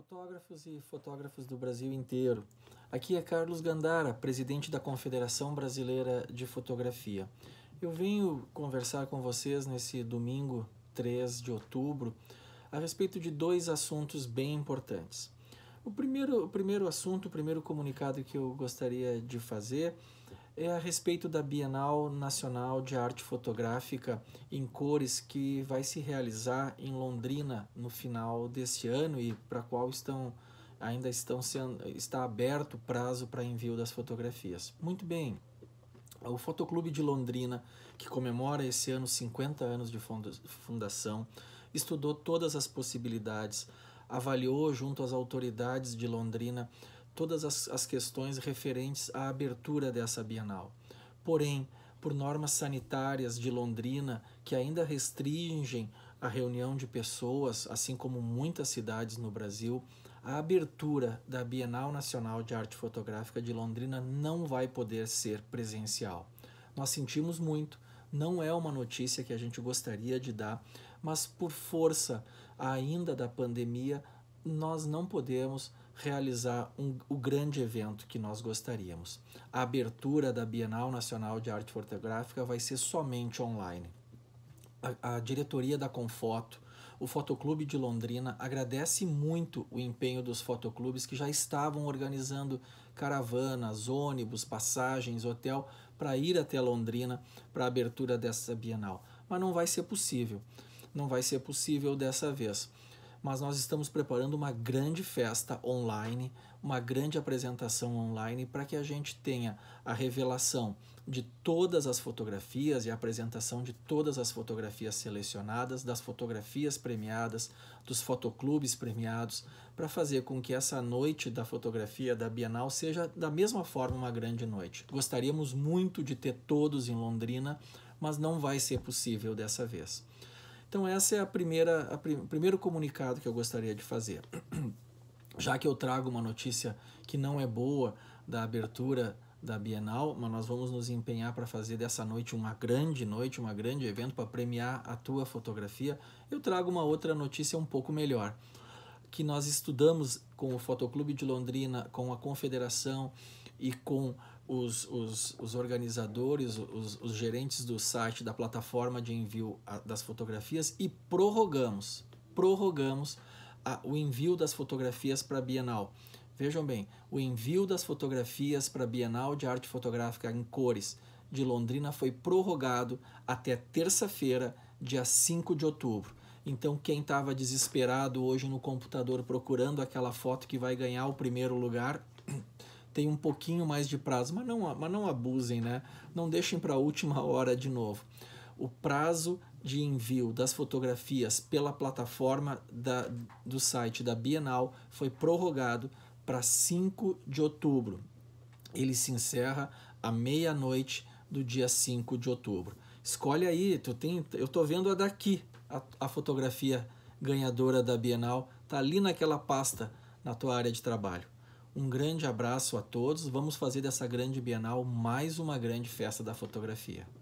Fotógrafos e fotógrafos do Brasil inteiro. Aqui é Carlos Gandara, presidente da Confederação Brasileira de Fotografia. Eu venho conversar com vocês nesse domingo 3 de outubro a respeito de dois assuntos bem importantes. O primeiro, o primeiro assunto, o primeiro comunicado que eu gostaria de fazer é a respeito da Bienal Nacional de Arte Fotográfica em Cores que vai se realizar em Londrina no final deste ano e para a qual estão ainda estão sendo está aberto o prazo para envio das fotografias. Muito bem. O Fotoclube de Londrina, que comemora esse ano 50 anos de fundação, estudou todas as possibilidades, avaliou junto às autoridades de Londrina todas as, as questões referentes à abertura dessa Bienal. Porém, por normas sanitárias de Londrina, que ainda restringem a reunião de pessoas, assim como muitas cidades no Brasil, a abertura da Bienal Nacional de Arte Fotográfica de Londrina não vai poder ser presencial. Nós sentimos muito, não é uma notícia que a gente gostaria de dar, mas por força ainda da pandemia, nós não podemos realizar um, o grande evento que nós gostaríamos. A abertura da Bienal Nacional de Arte Fotográfica vai ser somente online. A, a diretoria da Confoto, o Fotoclube de Londrina, agradece muito o empenho dos fotoclubes que já estavam organizando caravanas, ônibus, passagens, hotel para ir até Londrina para a abertura dessa Bienal. Mas não vai ser possível. Não vai ser possível dessa vez mas nós estamos preparando uma grande festa online, uma grande apresentação online para que a gente tenha a revelação de todas as fotografias e a apresentação de todas as fotografias selecionadas, das fotografias premiadas, dos fotoclubes premiados, para fazer com que essa noite da fotografia da Bienal seja da mesma forma uma grande noite. Gostaríamos muito de ter todos em Londrina, mas não vai ser possível dessa vez. Então essa é a primeira, a prim, o primeiro comunicado que eu gostaria de fazer. Já que eu trago uma notícia que não é boa da abertura da Bienal, mas nós vamos nos empenhar para fazer dessa noite uma grande noite, um grande evento para premiar a tua fotografia. Eu trago uma outra notícia um pouco melhor que nós estudamos com o Fotoclube de Londrina, com a Confederação e com os, os, os organizadores, os, os gerentes do site, da plataforma de envio das fotografias e prorrogamos, prorrogamos a, o envio das fotografias para a Bienal. Vejam bem, o envio das fotografias para a Bienal de Arte Fotográfica em Cores de Londrina foi prorrogado até terça-feira, dia 5 de outubro. Então, quem estava desesperado hoje no computador procurando aquela foto que vai ganhar o primeiro lugar tem um pouquinho mais de prazo, mas não, mas não abusem, né? Não deixem para a última hora de novo. O prazo de envio das fotografias pela plataforma da, do site da Bienal foi prorrogado para 5 de outubro. Ele se encerra à meia-noite do dia 5 de outubro. Escolhe aí, tu tem, eu tô vendo a daqui, a, a fotografia ganhadora da Bienal, tá ali naquela pasta na tua área de trabalho. Um grande abraço a todos. Vamos fazer dessa grande bienal mais uma grande festa da fotografia.